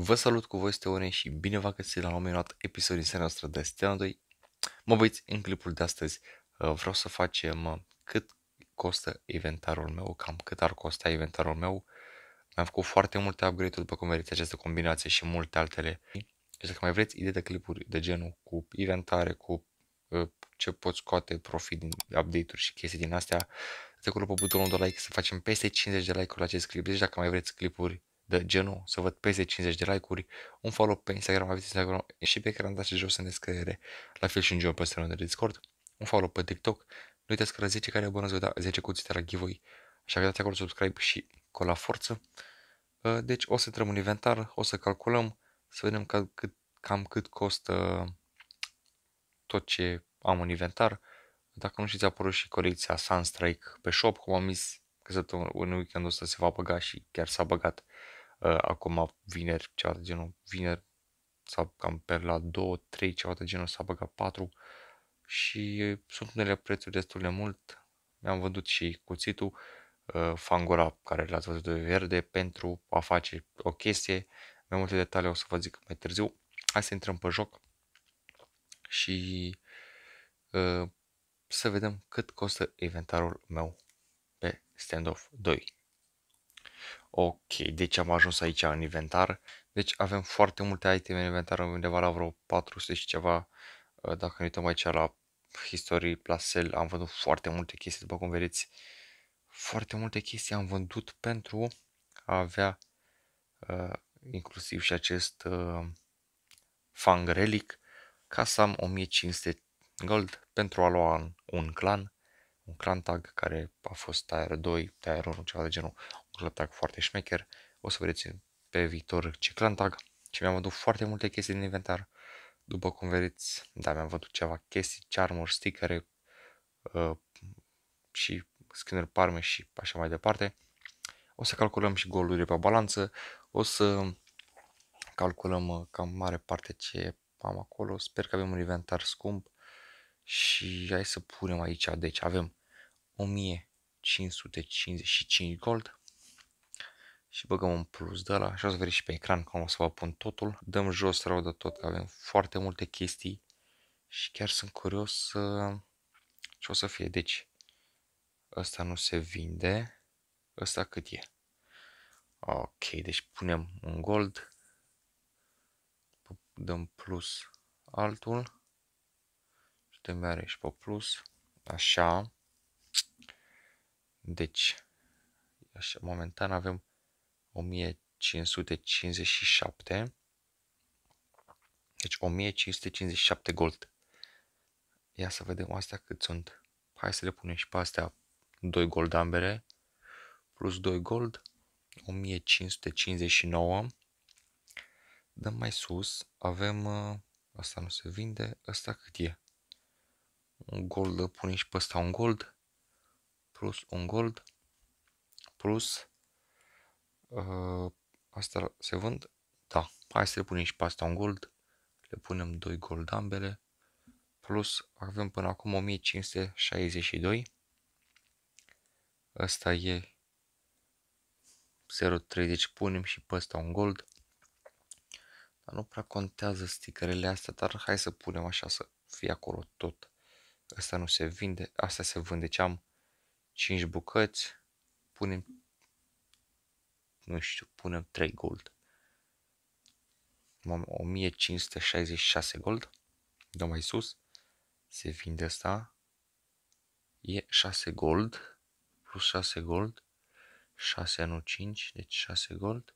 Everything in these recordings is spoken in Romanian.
Vă salut cu voi, Steone, și bine v-am găsit la un minut episod din seria noastră de Stena 2. Mă băiți, în clipul de astăzi uh, vreau să facem uh, cât costă inventarul meu, cam cât ar costa inventarul meu. Mi-am făcut foarte multe upgrade-uri, după cum vedeți, această combinație și multe altele. Și deci, dacă mai vreți idei de clipuri de genul cu inventare, cu uh, ce poți scoate profit din update-uri și chestii din astea, dați acolo pe butonul de like să facem peste 50 de like-uri la acest clip. Deci dacă mai vreți clipuri de genul să văd peste 50 de like-uri, un follow pe Instagram, aveți Instagram și pe ecran dați jos în descriere, la fel și în genul pe de Discord, un follow pe TikTok, nu uitați că la 10 care abonați vă da 10 de la giveaway, așa că dați acolo subscribe și cu la forță. Uh, deci o să intrăm în inventar, o să calculăm, să vedem cam cât, cam cât costă tot ce am în inventar. Dacă nu știți, a apărut și colecția Sunstrike pe shop, cum am zis că săptămână, în weekendul ăsta se va băga și chiar s-a băgat Uh, acum vineri, ceva de genul, vineri s-a cam pe la 2-3, ceva de genul, s-a băgat 4 și sunt unele prețuri destul de mult. Mi-am vândut și cuțitul uh, Fangora, care l-ați văzut de verde, pentru a face o chestie. Mai multe detalii o să vă zic mai târziu. Hai să intrăm pe joc și uh, să vedem cât costă inventarul meu pe standoff 2. Ok, deci am ajuns aici în inventar. Deci avem foarte multe iteme în inventar, undeva la vreo 400 și ceva. Uh, dacă ne uităm aici la History la Sell, am vândut foarte multe chestii, după cum vedeți. Foarte multe chestii am vândut pentru a avea uh, inclusiv și acest uh, Fang Relic ca să am 1500 gold pentru a lua un, un clan, un clan tag care a fost tier 2, tier 1, ceva de genul, clan tag foarte șmecher. O să vedeți pe viitor ce clan tag și mi-am adus foarte multe chestii din inventar. După cum vedeți, da, mi-am văzut ceva chestii, charmuri, stickere uh, și scanner parme și așa mai departe. O să calculăm și golurile pe balanță, o să calculăm uh, cam mare parte ce am acolo. Sper că avem un inventar scump și hai să punem aici. Deci avem 1555 gold, și băgăm un plus de la și o să vedeți și pe ecran cum o să vă pun totul. Dăm jos rău de tot că avem foarte multe chestii și chiar sunt curios ce o să fie. Deci, ăsta nu se vinde, ăsta cât e. Ok, deci punem un gold, dăm plus altul și dăm iarăși pe plus, așa. Deci, așa, momentan avem 1557. Deci 1557 gold. Ia să vedem astea cât sunt. Hai să le punem și pe astea 2 gold ambele. Plus 2 gold. 1559. Dăm mai sus. Avem... Uh, asta nu se vinde. Asta cât e? Un gold. Punem și pe ăsta un gold. Plus un gold. Plus Uh, ă, asta se vând? Da. Hai să le punem și pe asta un gold. Le punem 2 gold ambele. Plus avem până acum 1562. Asta e 0.30 punem și pe asta un gold. Dar nu prea contează sticărele astea, dar hai să punem așa să fie acolo tot. Asta nu se vinde, asta se vinde. Deci am 5 bucăți, punem nu știu, punem 3 gold. Am 1566 gold. dă mai sus. Se vinde asta. E 6 gold. Plus 6 gold. 6, nu 5, deci 6 gold.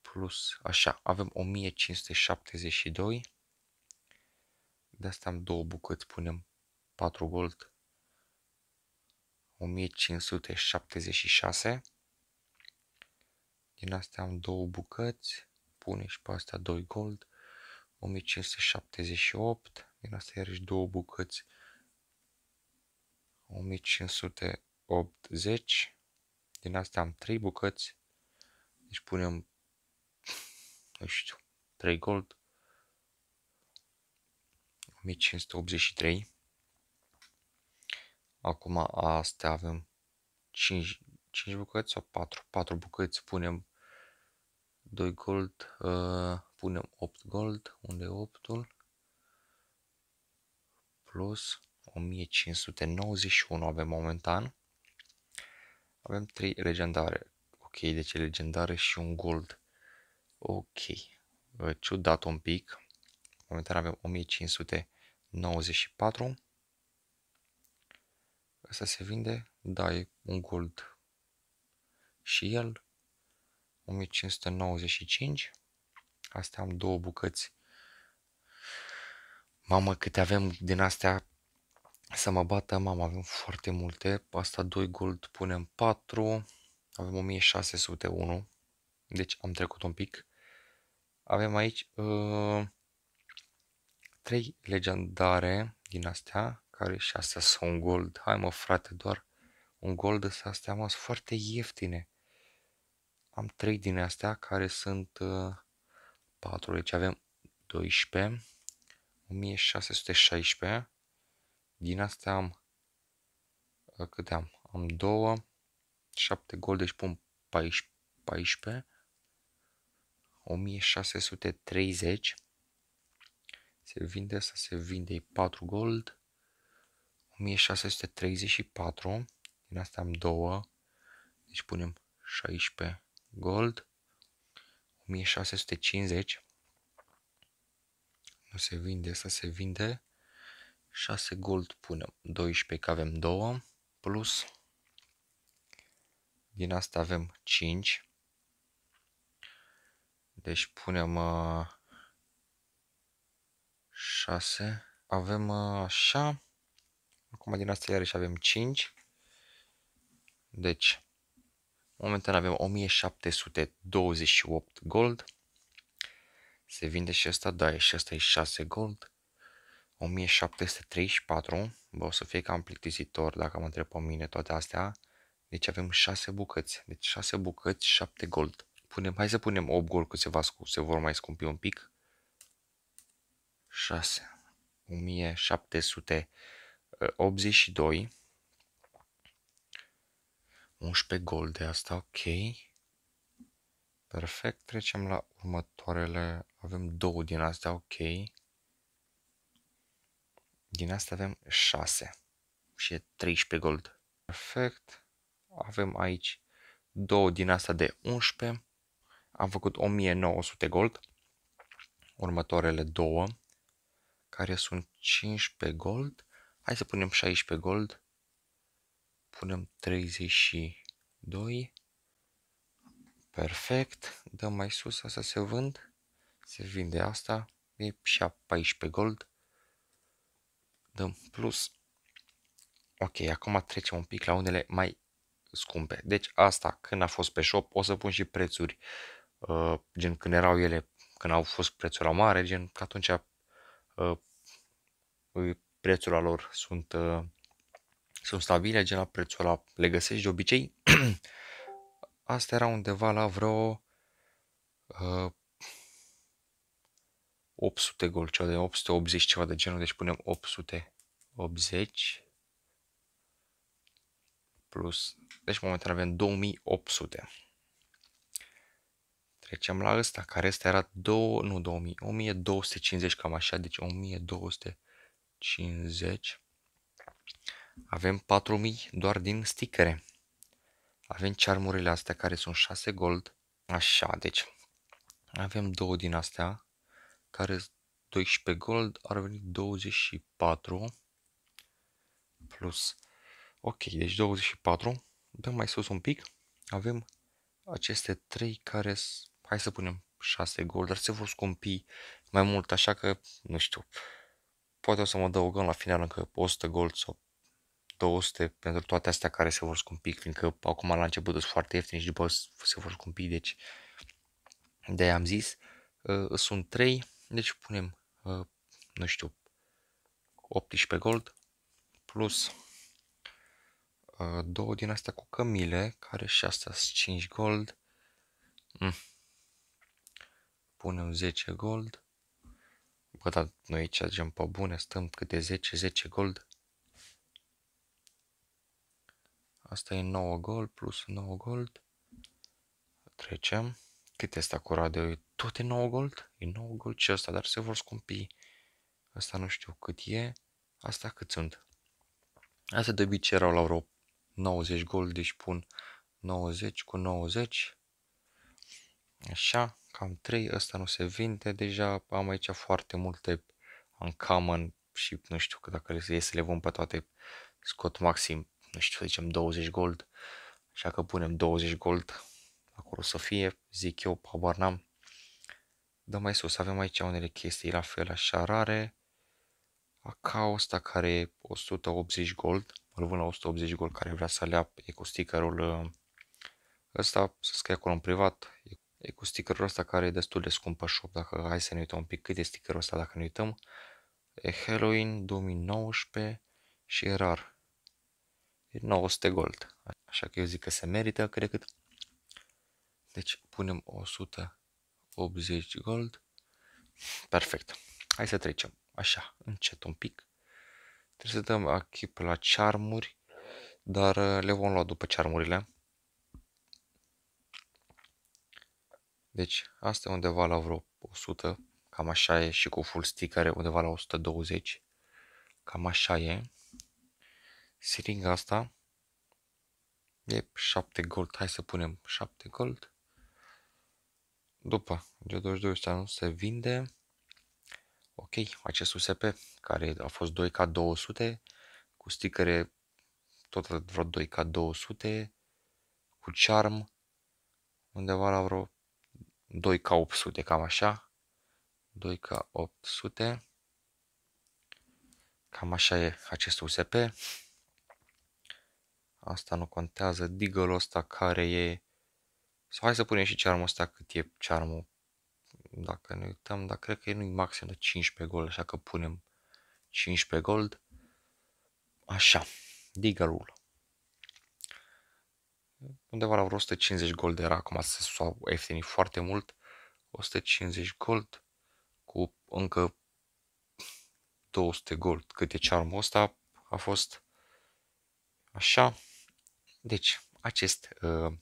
Plus, așa, avem 1572. De asta am două bucăți, punem 4 gold. 1576 din astea am două bucăți, pune și pe astea 2 gold, 1578, din astea iarăși două bucăți, 1580, din astea am 3 bucăți, deci punem, nu știu, 3 gold, 1583. Acum astea avem 5, 5 bucăți sau 4, 4 bucăți punem 2 gold, uh, punem 8 gold, unde e 8-ul? Plus 1591 avem momentan. Avem 3 legendare. Ok, deci legendare și un gold. Ok, uh, ciudat un pic. Momentan avem 1594. Asta se vinde, da, e un gold și el 1595. Astea am două bucăți. Mamă, câte avem din astea să mă bată, mamă, avem foarte multe. Asta 2 gold punem 4. Avem 1601. Deci am trecut un pic. Avem aici uh, legendare din astea, care și astea sunt gold. Hai mă frate, doar un gold ăsta astea mă, sunt foarte ieftine am 3 din astea care sunt 4, uh, deci avem 12, 1616, din astea am, uh, câte am? Am 2, 7 gol, deci pun 14, 14 1630, se vinde, să se vinde 4 gold, 1634, din asta am 2, deci punem 16 Gold 1650 nu se vinde, să se vinde 6 gold punem 12 că avem 2 plus din asta avem 5 deci punem 6 uh, avem uh, așa acum din asta iarăși avem 5 deci Momentan avem 1728 gold. Se vinde și asta, da, și asta e 6 gold. 1734, bă, o să fie cam plictisitor dacă mă întreb pe mine toate astea. Deci avem 6 bucăți, deci 6 bucăți, 7 gold. Punem, hai să punem 8 gold că se, va, se vor mai scumpi un pic. 6, 1782 11 gol de asta, ok. Perfect, trecem la următoarele. Avem două din astea, ok. Din astea avem 6 și e 13 gold. Perfect. Avem aici două din astea de 11. Am făcut 1900 gold. Următoarele două care sunt 15 gold. Hai să punem 16 gold punem 32. Perfect. Dăm mai sus, asta se vând. Se vinde asta. E 14 gold. Dăm plus. Ok, acum trecem un pic la unele mai scumpe. Deci asta, când a fost pe shop, o să pun și prețuri. Uh, gen când erau ele, când au fost prețuri la mare, gen că atunci uh, prețurile lor sunt... Uh, sunt stabile, gen la prețul ăla le găsești de obicei. Asta era undeva la vreo uh, 800 gol, ceva de 880 ceva de genul, deci punem 880 plus, deci momentan avem 2800. Trecem la ăsta, care ăsta era 2, nu 2000, 1250 cam așa, deci 1250 avem 4000 doar din stickere. Avem charmurile astea care sunt 6 gold. Așa, deci avem două din astea care 12 gold ar veni 24 plus. Ok, deci 24. Dăm mai sus un pic. Avem aceste 3 care, hai să punem 6 gold, dar se vor scumpi mai mult, așa că, nu știu, poate o să mă adăugăm la final încă 100 gold sau 200 pentru toate astea care se vor scumpi, fiindcă acum la început sunt foarte ieftini și după se vor scumpi, deci de am zis, uh, sunt 3, deci punem, uh, nu știu, 18 gold plus uh, două din astea cu cămile, care și astea sunt 5 gold. Mm. Punem 10 gold. Bă, dar noi aici, gen pe bune, stăm câte 10, 10 gold. Asta e 9 gold plus 9 gold. Trecem. Cât este curat de tot e 9 gold? E 9 gold și ăsta, dar se vor scumpi. Asta nu știu cât e. Asta cât sunt? Asta de obicei erau la vreo 90 gold, deci pun 90 cu 90. Așa, cam 3, Asta nu se vinde, deja am aici foarte multe uncommon și nu știu că dacă le să le vând pe toate, scot maxim nu știu, să zicem 20 gold, așa că punem 20 gold acolo să fie, zic eu, habar n-am. Dăm mai sus, avem aici unele chestii la fel așa rare. Aca ăsta care e 180 gold, îl vând la 180 gold care vrea să lea ecosticker stickerul ă, ăsta, să scrie acolo în privat, e cu stickerul ăsta care e destul de scump pe shop, dacă hai să ne uităm un pic cât e stickerul ăsta dacă ne uităm, e Halloween 2019 și e rar, 900 gold. Așa că eu zic că se merită, cred că. Deci punem 180 gold. Perfect. Hai să trecem. Așa, încet un pic. Trebuie să dăm achip la charmuri, dar uh, le vom lua după charmurile. Deci, asta e undeva la vreo 100, cam așa e și cu full sticker, undeva la 120, cam așa e siringa asta e 7 gold, hai să punem 7 gold. După G22 ăsta nu se vinde. Ok, acest USP care a fost 2K200 cu sticăre tot vreo 2K200 cu charm undeva la vreo 2K800, cam așa. 2K800. Cam așa e acest USP. Asta nu contează. digă ăsta care e... Sau hai să punem și cearmul ăsta cât e cearmul. Dacă ne uităm, dar cred că nu-i maxim de 15 gold, așa că punem 15 gold. Așa, deagle Undeva la vreo 150 gold era, acum să s-au ieftinit foarte mult. 150 gold cu încă 200 gold cât e charmul ăsta a fost așa deci, acest uh,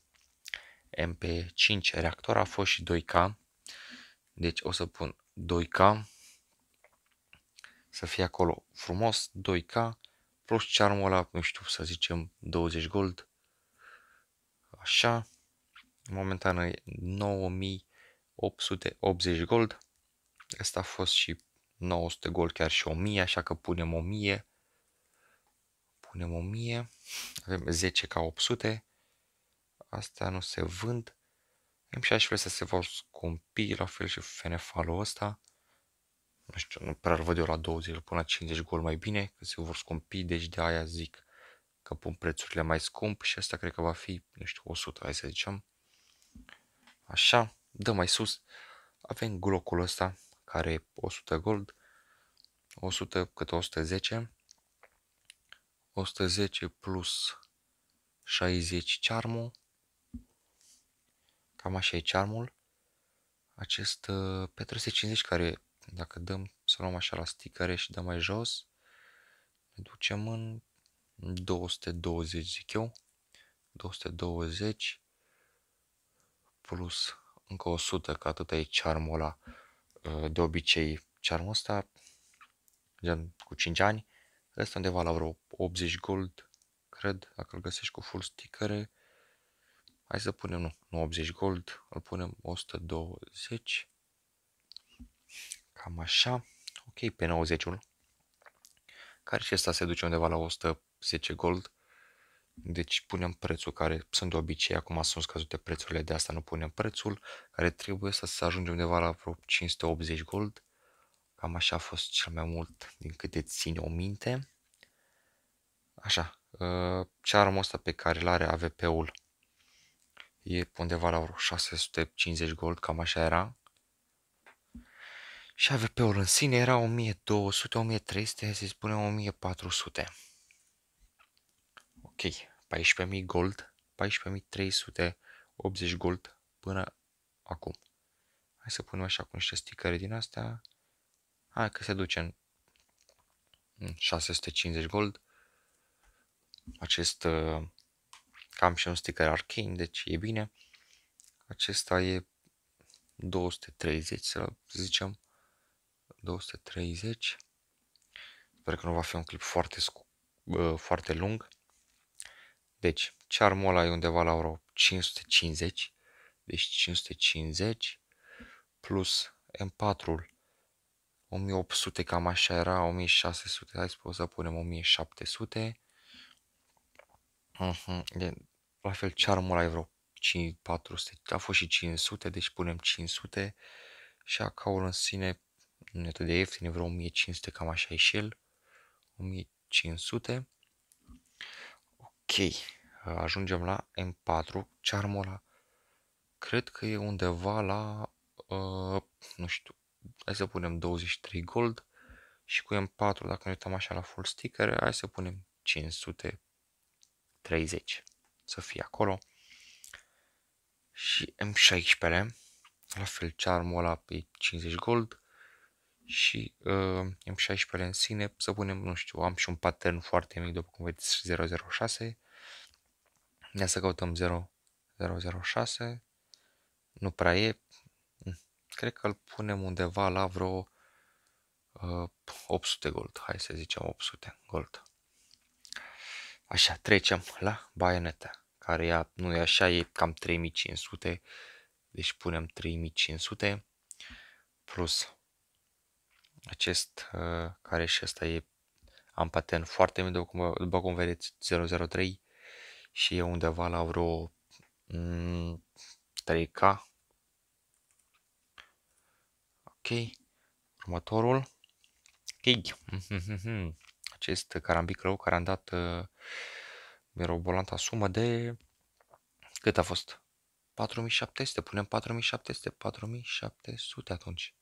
MP5 reactor a fost și 2K. Deci o să pun 2K. Să fie acolo frumos 2K plus charmul ăla, nu știu, să zicem 20 gold. Așa. Momentan e 9880 gold. Asta a fost și 900 gold, chiar și 1000, așa că punem 1000 punem 1000, avem 10 ca 800, astea nu se vând, M16 vrea să se vor scumpi, la fel și fenefalul ăsta, nu știu, nu prea văd eu la 20, îl pun la 50 gol mai bine, că se vor scumpi, deci de aia zic că pun prețurile mai scump și asta cred că va fi, nu știu, 100, hai să zicem. Așa, dăm mai sus, avem glocul ăsta, care e 100 gold, 100 cât 110, 110 plus 60 charmul. Cam așa e charmul. Acest uh, p 350 care, dacă dăm, să luăm așa la sticăre și dăm mai jos, ne ducem în 220, zic eu. 220 plus încă 100, că atâta e charmul ăla. Uh, de obicei, charmul ăsta, gen cu 5 ani, este undeva la vreo 80 gold, cred, dacă îl găsești cu full stickere. Hai să punem, nu, nu 80 gold, îl punem 120. Cam așa. Ok, pe 100-ul. Care și asta se duce undeva la 110 gold. Deci punem prețul care sunt de obicei, acum sunt scăzute prețurile, de asta nu punem prețul, care trebuie să se ajunge undeva la vreo 580 gold. Cam așa a fost cel mai mult din câte ține o minte. Așa, uh, ce armă asta pe care îl are AVP-ul e undeva la vreo 650 gold, cam așa era. Și AVP-ul în sine era 1200, 1300, hai să spunem 1400. Ok, 14.000 gold, 14.380 gold până acum. Hai să punem așa cu niște sticări din astea. Hai că se duce în 650 gold acest uh, și un Sticker Arcane, deci e bine. Acesta e 230, să zicem. 230. Sper că nu va fi un clip foarte, uh, foarte lung. Deci, charmul ăla e undeva la euro 550. Deci 550 plus M4-ul 1800, cam așa era, 1600, hai să punem 1700 Uh-huh. la fel, cearmul ai vreo 400, a fost și 500, deci punem 500 și acaul în sine nu e atât de ieftin, e vreo 1500, cam așa e și el, 1500. Ok, ajungem la M4, cearmul ăla, cred că e undeva la, uh, nu știu, hai să punem 23 gold și cu M4, dacă ne uităm așa la full sticker, hai să punem 500 30 să fie acolo. Și M16, la fel charmul ăla pe 50 gold și uh, M16 în sine să punem, nu știu, am și un pattern foarte mic, după cum vedeți, 006. Ia să căutăm 006. Nu prea e. Hm, cred că îl punem undeva la vreo uh, 800 gold. Hai să zicem 800 gold. Așa, trecem la baioneta, care ea, nu e așa, e cam 3500, deci punem 3500 plus acest, uh, care și asta e, am patent foarte mic, după cum, după cum vedeți, 003 și e undeva la vreo mm, 3K. Ok, următorul, Ok, acest carambic rău care am dat uh, mirobolanta sumă de cât a fost? 4700, punem 4700, 4700 atunci.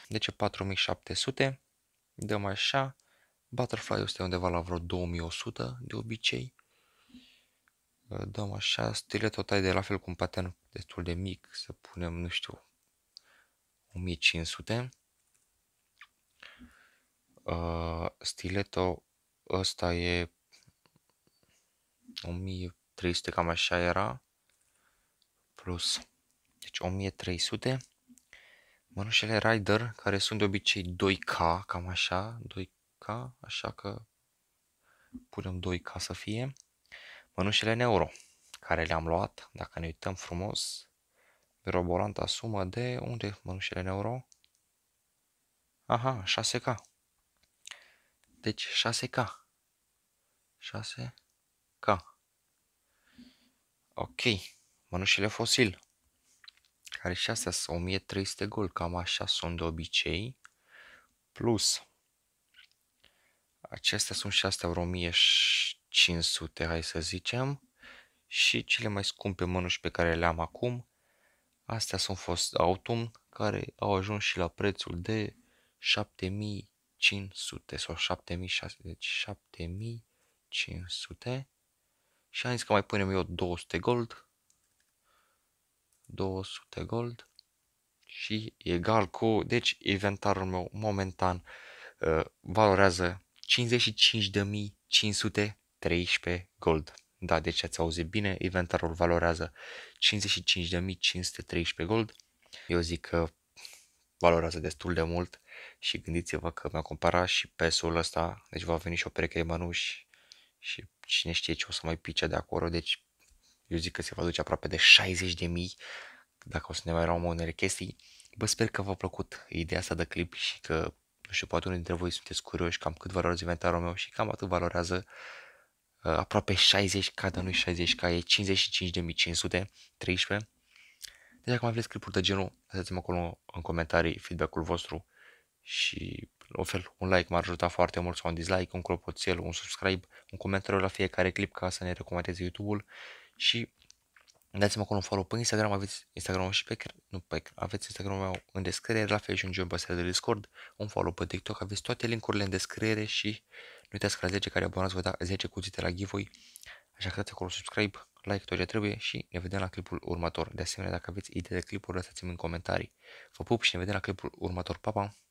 de Deci 4700, dăm așa, butterfly este undeva la vreo 2100 de obicei. Uh, dăm așa, stiletul tai de la fel cu un pattern destul de mic, să punem, nu știu, 1500 stileto ah, stiletto ăsta e 1300, cam așa era, plus, deci 1300. Mănușele Rider, care sunt de obicei 2K, cam așa, 2K, așa că punem 2K să fie. Mănușele neuro euro, care le-am luat, dacă ne uităm frumos, mirobolanta sumă de, unde mănușele neuro euro? Aha, 6K. Deci 6K. 6K. Ok. Mănușile fosil. Care și astea sunt 1300 gol. Cam așa sunt de obicei. Plus. Acestea sunt și astea vreo 1500, hai să zicem. Și cele mai scumpe mănuși pe care le am acum. Astea sunt fost autumn care au ajuns și la prețul de 7000 7500 sau 7600, deci 7500 și am zis că mai punem eu 200 gold 200 gold și egal cu, deci inventarul meu momentan uh, valorează 55.513 gold. Da, deci ați auzit bine, inventarul valorează 55.513 gold. Eu zic că valorează destul de mult și gândiți-vă că mi-a cumpărat și pesul ăsta, deci va veni și o pereche de mănuși și cine știe ce o să mai pice de acolo, deci eu zic că se va duce aproape de 60 de mii dacă o să ne mai rămă unele chestii. Bă, sper că v-a plăcut ideea asta de clip și că, nu știu, poate unul dintre voi sunteți curioși cam cât valorează inventarul meu și cam atât valorează uh, aproape 60k, dar nu 60k, e 55.513. Deci dacă mai vreți clipuri de genul, lăsați-mă acolo în comentarii feedback-ul vostru și în fel, un like m-ar ajuta foarte mult sau un dislike, un clopoțel, un subscribe, un comentariu la fiecare clip ca să ne recomandeze YouTube-ul și dați-mi acolo un follow pe Instagram, aveți Instagram și pe, nu pe, aveți Instagram meu în descriere, la fel și un join pe de Discord, un follow pe TikTok, aveți toate linkurile în descriere și nu uitați că la 10 care abonați vă da 10 cuțite la giveaway, așa că dați acolo subscribe, like tot ce trebuie și ne vedem la clipul următor. De asemenea, dacă aveți idei de clipuri, lăsați-mi în comentarii. Vă pup și ne vedem la clipul următor. Pa, pa!